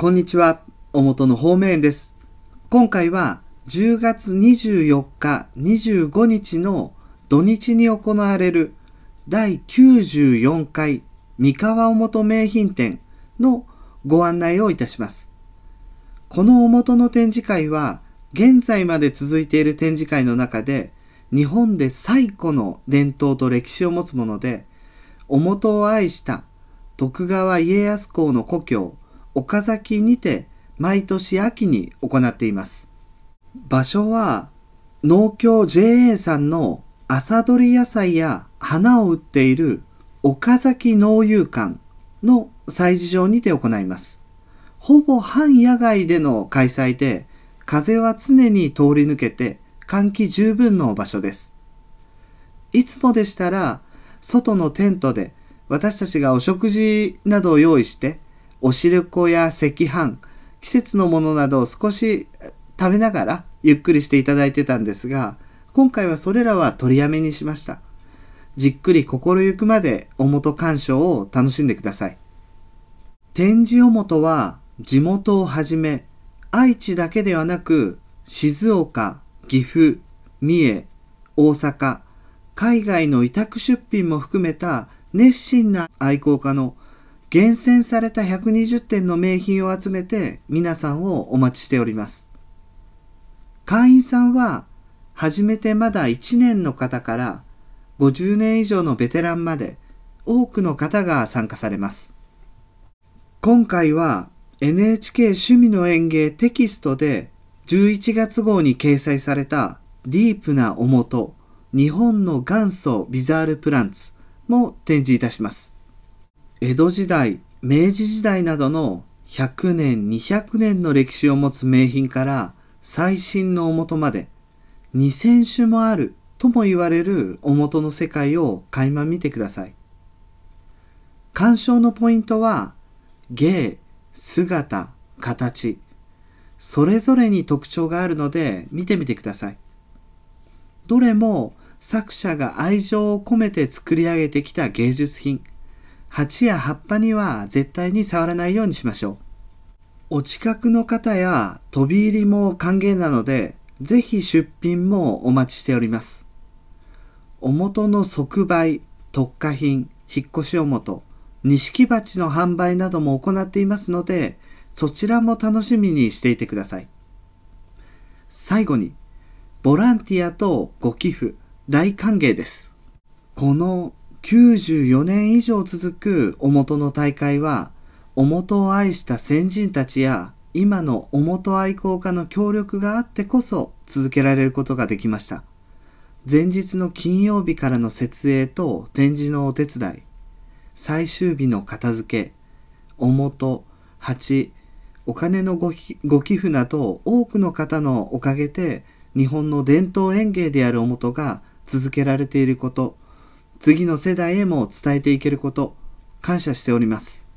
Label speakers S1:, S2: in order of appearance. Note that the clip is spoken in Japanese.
S1: こんにちは、おもとの方面です。今回は10月24日、25日の土日に行われる第94回三河おもと名品展のご案内をいたします。このおもとの展示会は現在まで続いている展示会の中で日本で最古の伝統と歴史を持つもので、おもとを愛した徳川家康公の故郷岡崎にて毎年秋に行っています。場所は農協 JA さんの朝どり野菜や花を売っている岡崎農友館の催事場にて行います。ほぼ半野外での開催で、風は常に通り抜けて換気十分の場所です。いつもでしたら、外のテントで私たちがお食事などを用意してお汁粉や赤飯、季節のものなどを少し食べながらゆっくりしていただいてたんですが、今回はそれらは取りやめにしました。じっくり心ゆくまでおもと鑑賞を楽しんでください。展示おもとは地元をはじめ、愛知だけではなく、静岡、岐阜、三重、大阪、海外の委託出品も含めた熱心な愛好家の厳選された120点の名品を集めて皆さんをお待ちしております。会員さんは始めてまだ1年の方から50年以上のベテランまで多くの方が参加されます。今回は NHK 趣味の園芸テキストで11月号に掲載されたディープなおもと日本の元祖ビザールプランツも展示いたします。江戸時代、明治時代などの100年、200年の歴史を持つ名品から最新のお元まで2000種もあるとも言われるお元の世界を垣間見てください。鑑賞のポイントは芸、姿、形、それぞれに特徴があるので見てみてください。どれも作者が愛情を込めて作り上げてきた芸術品。鉢や葉っぱには絶対に触らないようにしましょう。お近くの方や飛び入りも歓迎なので、ぜひ出品もお待ちしております。お元の即売、特価品、引っ越しおもと、錦鉢の販売なども行っていますので、そちらも楽しみにしていてください。最後に、ボランティアとご寄付、大歓迎です。この94年以上続くおもとの大会は、おもとを愛した先人たちや、今のおもと愛好家の協力があってこそ続けられることができました。前日の金曜日からの設営と展示のお手伝い、最終日の片付け、おもと、鉢、お金のご寄付など多くの方のおかげで日本の伝統園芸であるおもとが続けられていること、次の世代へも伝えていけること、感謝しております。